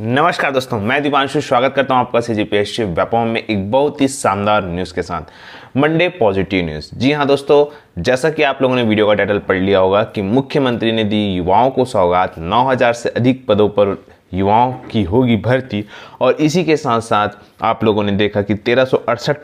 नमस्कार दोस्तों मैं दीपांशु स्वागत करता हूं आपका सी जी पी एस सी में एक बहुत ही शानदार न्यूज़ के साथ मंडे पॉजिटिव न्यूज़ जी हां दोस्तों जैसा कि आप लोगों ने वीडियो का टाइटल पढ़ लिया होगा कि मुख्यमंत्री ने दी युवाओं को सौगात 9000 से अधिक पदों पर युवाओं की होगी भर्ती और इसी के साथ साथ आप लोगों ने देखा कि तेरह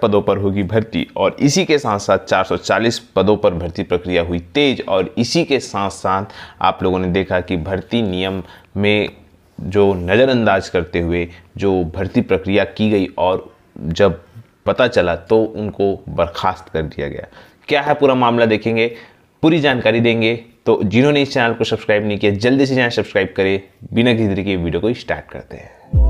पदों पर होगी भर्ती और इसी के साथ साथ 440 पदों पर भर्ती प्रक्रिया हुई तेज और इसी के साथ साथ आप लोगों ने देखा कि भर्ती नियम में जो नज़रअंदाज करते हुए जो भर्ती प्रक्रिया की गई और जब पता चला तो उनको बर्खास्त कर दिया गया क्या है पूरा मामला देखेंगे पूरी जानकारी देंगे तो जिन्होंने इस चैनल को सब्सक्राइब नहीं किया जल्दी से चैनल सब्सक्राइब करें बिना किसी तरीके वीडियो को स्टार्ट करते हैं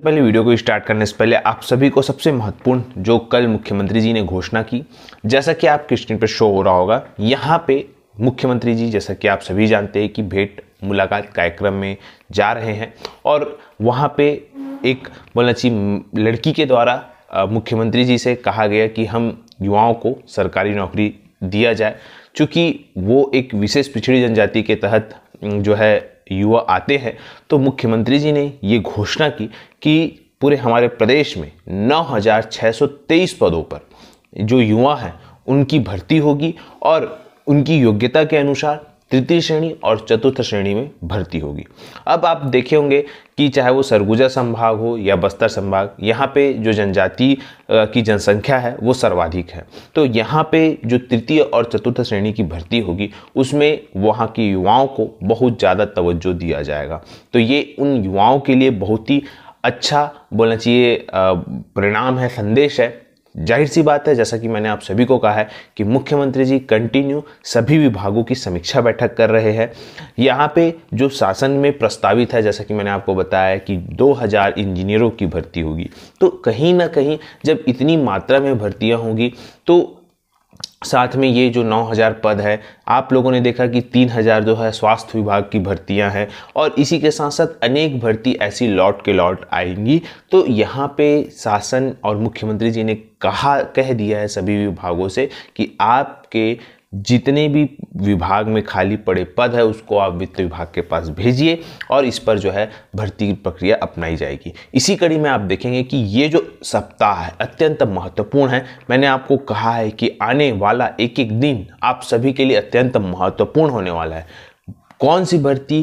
सबसे पहले वीडियो को स्टार्ट करने से पहले आप सभी को सबसे महत्वपूर्ण जो कल मुख्यमंत्री जी ने घोषणा की जैसा कि आपकी स्क्रीन पर शो हो रहा होगा यहाँ पे मुख्यमंत्री जी जैसा कि आप सभी जानते हैं कि भेंट मुलाकात कार्यक्रम में जा रहे हैं और वहाँ पे एक बोलना चाहिए लड़की के द्वारा मुख्यमंत्री जी से कहा गया कि हम युवाओं को सरकारी नौकरी दिया जाए चूँकि वो एक विशेष पिछड़ी जनजाति के तहत जो है युवा आते हैं तो मुख्यमंत्री जी ने ये घोषणा की कि पूरे हमारे प्रदेश में 9,623 पदों पर जो युवा हैं उनकी भर्ती होगी और उनकी योग्यता के अनुसार तृतीय श्रेणी और चतुर्थ श्रेणी में भर्ती होगी अब आप देखे होंगे कि चाहे वो सरगुजा संभाग हो या बस्तर संभाग यहाँ पे जो जनजाति की जनसंख्या है वो सर्वाधिक है तो यहाँ पे जो तृतीय और चतुर्थ श्रेणी की भर्ती होगी उसमें वहाँ के युवाओं को बहुत ज़्यादा तवज्जो दिया जाएगा तो ये उन युवाओं के लिए बहुत ही अच्छा बोलना चाहिए परिणाम है संदेश है जाहिर सी बात है जैसा कि मैंने आप सभी को कहा है कि मुख्यमंत्री जी कंटिन्यू सभी विभागों की समीक्षा बैठक कर रहे हैं यहाँ पे जो शासन में प्रस्तावित है जैसा कि मैंने आपको बताया कि 2000 इंजीनियरों की भर्ती होगी तो कहीं ना कहीं जब इतनी मात्रा में भर्तियाँ होंगी तो साथ में ये जो 9000 पद है आप लोगों ने देखा कि 3000 जो है स्वास्थ्य विभाग की भर्तियां हैं और इसी के साथ साथ अनेक भर्ती ऐसी लौट के लौट आएंगी तो यहाँ पे शासन और मुख्यमंत्री जी ने कहा कह दिया है सभी विभागों से कि आपके जितने भी विभाग में खाली पड़े पद है उसको आप वित्त विभाग के पास भेजिए और इस पर जो है भर्ती की प्रक्रिया अपनाई जाएगी इसी कड़ी में आप देखेंगे कि ये जो सप्ताह है अत्यंत महत्वपूर्ण है मैंने आपको कहा है कि आने वाला एक एक दिन आप सभी के लिए अत्यंत महत्वपूर्ण होने वाला है कौन सी भर्ती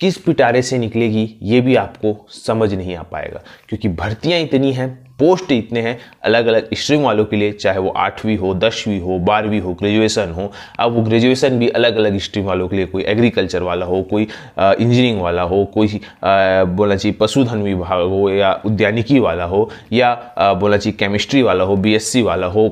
किस पिटारे से निकलेगी ये भी आपको समझ नहीं आ पाएगा क्योंकि भर्तियाँ इतनी हैं पोस्ट इतने हैं अलग अलग स्ट्रीम वालों के लिए चाहे वो आठवीं हो दसवीं हो बारहवीं हो ग्रेजुएशन हो अब वो ग्रेजुएशन भी अलग अलग स्ट्रीम वालों के लिए कोई एग्रीकल्चर वाला हो कोई इंजीनियरिंग वाला हो कोई बोलना चाहिए पशुधन विभाग हो या उद्यानिकी वाला हो या बोलना चाहिए केमिस्ट्री वाला हो बी वाला हो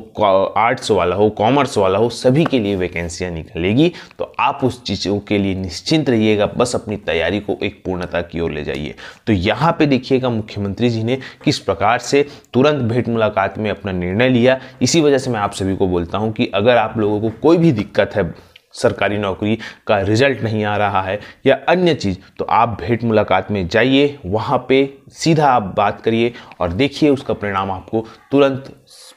आर्ट्स वाला हो कॉमर्स वाला हो सभी के लिए वैकेंसियाँ निकलेगी तो आप उस चीज़ों के लिए निश्चिंत रहिएगा बस अपनी तैयारी को एक पूर्णता की ओर ले जाइए तो यहाँ पे देखिएगा मुख्यमंत्री जी ने किस प्रकार से तुरंत भेंट मुलाकात में अपना निर्णय लिया इसी वजह से मैं आप सभी को बोलता हूँ कि अगर आप लोगों को कोई भी दिक्कत है सरकारी नौकरी का रिजल्ट नहीं आ रहा है या अन्य चीज़ तो आप भेंट मुलाकात में जाइए वहाँ पे सीधा आप बात करिए और देखिए उसका परिणाम आपको तुरंत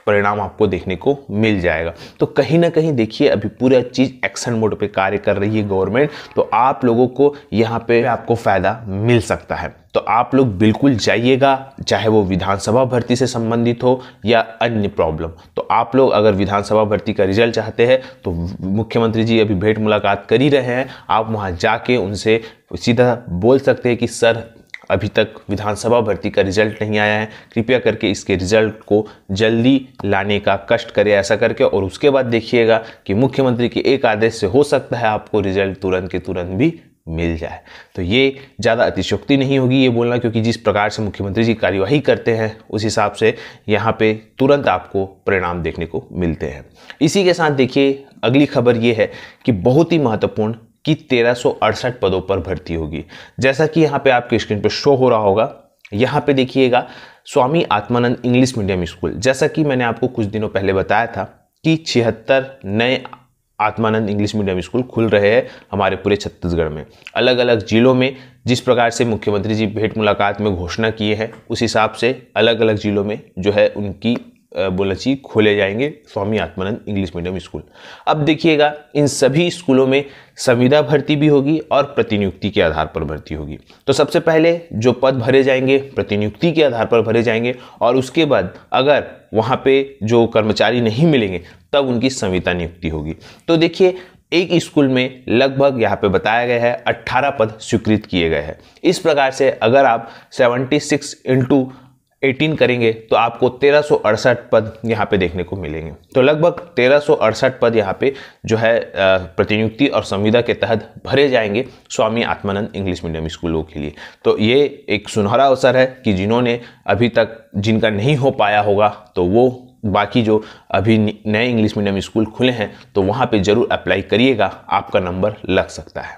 परिणाम आपको देखने को मिल जाएगा तो कहीं ना कहीं देखिए अभी पूरा चीज़ एक्शन मोड पे कार्य कर रही है गवर्नमेंट तो आप लोगों को यहाँ पे आपको फ़ायदा मिल सकता है तो आप लोग बिल्कुल जाइएगा चाहे वो विधानसभा भर्ती से संबंधित हो या अन्य प्रॉब्लम तो आप लोग अगर विधानसभा भर्ती का रिजल्ट चाहते हैं तो मुख्यमंत्री जी अभी भेंट मुलाकात कर ही रहे हैं आप वहाँ जाके उनसे सीधा बोल सकते हैं कि सर अभी तक विधानसभा भर्ती का रिजल्ट नहीं आया है कृपया करके इसके रिजल्ट को जल्दी लाने का कष्ट करें ऐसा करके और उसके बाद देखिएगा कि मुख्यमंत्री के एक आदेश से हो सकता है आपको रिजल्ट तुरंत के तुरंत भी मिल जाए तो ये ज़्यादा अतिशोक्ति नहीं होगी ये बोलना क्योंकि जिस प्रकार से मुख्यमंत्री जी कार्यवाही करते हैं उस हिसाब से यहाँ पे तुरंत आपको परिणाम देखने को मिलते हैं इसी के साथ देखिए अगली खबर ये है कि बहुत ही महत्वपूर्ण कि तेरह पदों पर भर्ती होगी जैसा कि यहाँ पे आपके स्क्रीन पर शो हो रहा होगा यहाँ पे देखिएगा Swami Atmanand English medium school जैसा कि मैंने आपको कुछ दिनों पहले बताया था कि छिहत्तर नए आत्मानंद इंग्लिश मीडियम स्कूल खुल रहे हैं हमारे पूरे छत्तीसगढ़ में अलग अलग ज़िलों में जिस प्रकार से मुख्यमंत्री जी भेंट मुलाकात में घोषणा किए हैं उस हिसाब से अलग अलग ज़िलों में जो है उनकी बोलची खोले जाएंगे Swami Atmanand English medium school अब देखिएगा इन सभी स्कूलों में संविदा भर्ती भी होगी और प्रतिनियुक्ति के आधार पर भर्ती होगी तो सबसे पहले जो पद भरे जाएंगे प्रतिनियुक्ति के आधार पर भरे जाएंगे और उसके बाद अगर वहाँ पे जो कर्मचारी नहीं मिलेंगे तब उनकी संविदा नियुक्ति होगी तो देखिए एक स्कूल में लगभग यहाँ पे बताया गया है 18 पद स्वीकृत किए गए हैं इस प्रकार से अगर आप 76 सिक्स इंटू 18 करेंगे तो आपको तेरह पद यहाँ पे देखने को मिलेंगे तो लगभग तेरह पद यहाँ पे जो है प्रतिनियुक्ति और संविदा के तहत भरे जाएंगे स्वामी आत्मानंद इंग्लिश मीडियम स्कूलों के लिए तो ये एक सुनहरा अवसर है कि जिन्होंने अभी तक जिनका नहीं हो पाया होगा तो वो बाकी जो अभी नए इंग्लिश मीडियम स्कूल खुले हैं तो वहाँ पर ज़रूर अप्लाई करिएगा आपका नंबर लग सकता है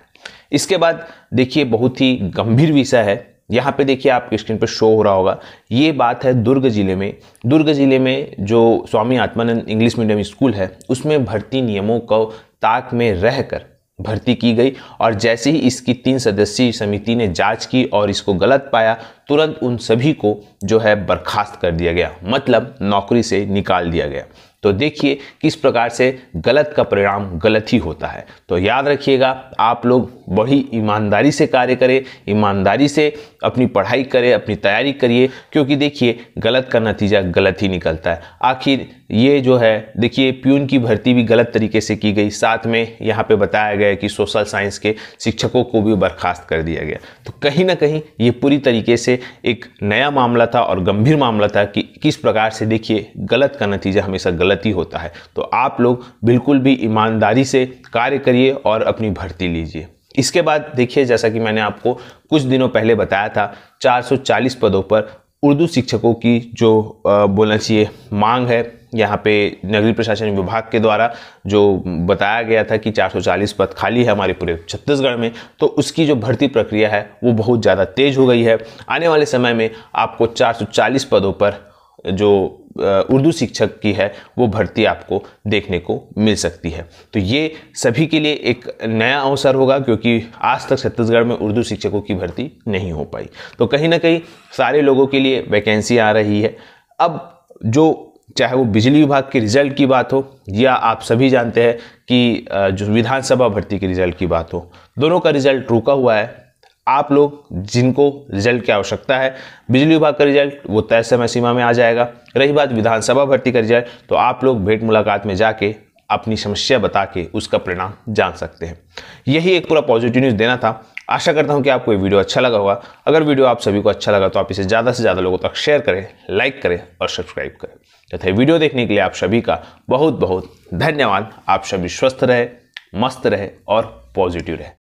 इसके बाद देखिए बहुत ही गंभीर विषय है यहाँ पे देखिए आपकी स्क्रीन पे शो हो रहा होगा ये बात है दुर्ग ज़िले में दुर्ग ज़िले में जो Swami Atmanand English medium school है उसमें भर्ती नियमों को ताक में रहकर भर्ती की गई और जैसे ही इसकी तीन सदस्यीय समिति ने जांच की और इसको गलत पाया तुरंत उन सभी को जो है बर्खास्त कर दिया गया मतलब नौकरी से निकाल दिया गया तो देखिए किस प्रकार से गलत का परिणाम गलत ही होता है तो याद रखिएगा आप लोग बड़ी ईमानदारी से कार्य करें ईमानदारी से अपनी पढ़ाई करें अपनी तैयारी करिए क्योंकि देखिए गलत का नतीजा गलत ही निकलता है आखिर ये जो है देखिए प्यून की भर्ती भी गलत तरीके से की गई साथ में यहाँ पे बताया गया कि सोशल साइंस के शिक्षकों को भी बर्खास्त कर दिया गया तो कहीं ना कहीं ये पूरी तरीके से एक नया मामला था और गंभीर मामला था कि किस प्रकार से देखिए गलत का नतीजा हमेशा गलत ही होता है तो आप लोग बिल्कुल भी ईमानदारी से कार्य करिए और अपनी भर्ती लीजिए इसके बाद देखिए जैसा कि मैंने आपको कुछ दिनों पहले बताया था 440 पदों पर उर्दू शिक्षकों की जो बोलना चाहिए मांग है यहाँ पे नगरीय प्रशासन विभाग के द्वारा जो बताया गया था कि 440 पद खाली है हमारे पूरे छत्तीसगढ़ में तो उसकी जो भर्ती प्रक्रिया है वो बहुत ज़्यादा तेज हो गई है आने वाले समय में आपको 440 पदों पर जो उर्दू शिक्षक की है वो भर्ती आपको देखने को मिल सकती है तो ये सभी के लिए एक नया अवसर होगा क्योंकि आज तक छत्तीसगढ़ में उर्दू शिक्षकों की भर्ती नहीं हो पाई तो कहीं ना कहीं सारे लोगों के लिए वैकेंसी आ रही है अब जो चाहे वो बिजली विभाग के रिजल्ट की बात हो या आप सभी जानते हैं कि जो विधानसभा भर्ती के रिजल्ट की बात हो दोनों का रिजल्ट रुका हुआ है आप लोग जिनको रिजल्ट की आवश्यकता है बिजली विभाग का रिजल्ट वो तय समय सीमा में आ जाएगा रही बात विधानसभा भर्ती का रिजल्ट तो आप लोग भेंट मुलाकात में जाके अपनी समस्या बता के उसका परिणाम जान सकते हैं यही एक पूरा पॉजिटिव न्यूज़ देना था आशा करता हूँ कि आपको ये वीडियो अच्छा लगा होगा अगर वीडियो आप सभी को अच्छा लगा तो आप इसे ज़्यादा से ज़्यादा लोगों तक शेयर करें लाइक करें और सब्सक्राइब करें तथा तो वीडियो देखने के लिए आप सभी का बहुत बहुत धन्यवाद आप सभी स्वस्थ रहे मस्त रहे और पॉजिटिव रहे